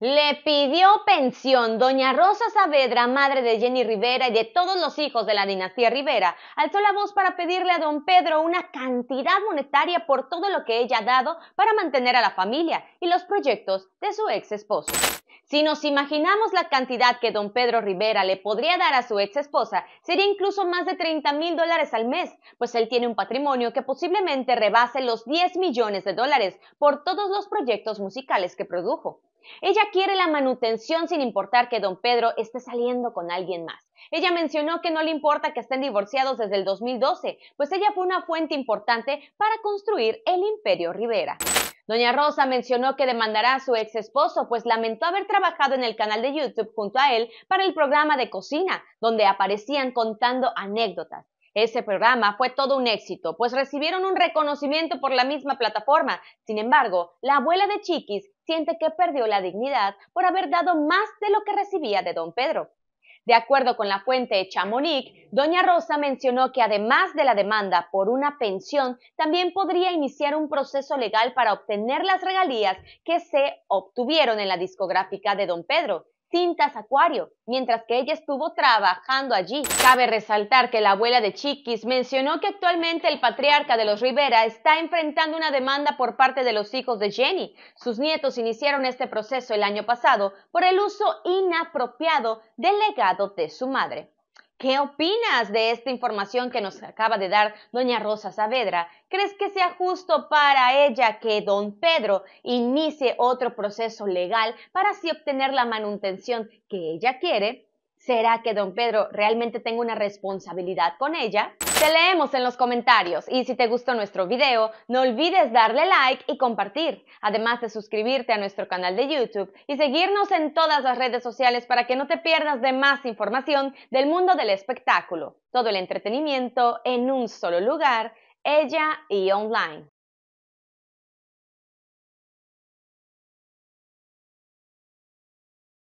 Le pidió pensión. Doña Rosa Saavedra, madre de Jenny Rivera y de todos los hijos de la dinastía Rivera, alzó la voz para pedirle a don Pedro una cantidad monetaria por todo lo que ella ha dado para mantener a la familia y los proyectos de su ex esposo. Si nos imaginamos la cantidad que don Pedro Rivera le podría dar a su ex esposa, sería incluso más de 30 mil dólares al mes, pues él tiene un patrimonio que posiblemente rebase los 10 millones de dólares por todos los proyectos musicales que produjo. Ella quiere la manutención sin importar que don Pedro esté saliendo con alguien más. Ella mencionó que no le importa que estén divorciados desde el 2012, pues ella fue una fuente importante para construir el imperio Rivera. Doña Rosa mencionó que demandará a su ex esposo, pues lamentó haber trabajado en el canal de YouTube junto a él para el programa de cocina, donde aparecían contando anécdotas. Ese programa fue todo un éxito, pues recibieron un reconocimiento por la misma plataforma. Sin embargo, la abuela de Chiquis siente que perdió la dignidad por haber dado más de lo que recibía de don Pedro. De acuerdo con la fuente Chamonix, doña Rosa mencionó que además de la demanda por una pensión, también podría iniciar un proceso legal para obtener las regalías que se obtuvieron en la discográfica de don Pedro cintas acuario, mientras que ella estuvo trabajando allí. Cabe resaltar que la abuela de Chiquis mencionó que actualmente el patriarca de los Rivera está enfrentando una demanda por parte de los hijos de Jenny. Sus nietos iniciaron este proceso el año pasado por el uso inapropiado del legado de su madre. ¿Qué opinas de esta información que nos acaba de dar doña Rosa Saavedra? ¿Crees que sea justo para ella que don Pedro inicie otro proceso legal para así obtener la manutención que ella quiere? ¿Será que don Pedro realmente tenga una responsabilidad con ella? Te leemos en los comentarios y si te gustó nuestro video, no olvides darle like y compartir, además de suscribirte a nuestro canal de YouTube y seguirnos en todas las redes sociales para que no te pierdas de más información del mundo del espectáculo, todo el entretenimiento en un solo lugar, ella y online.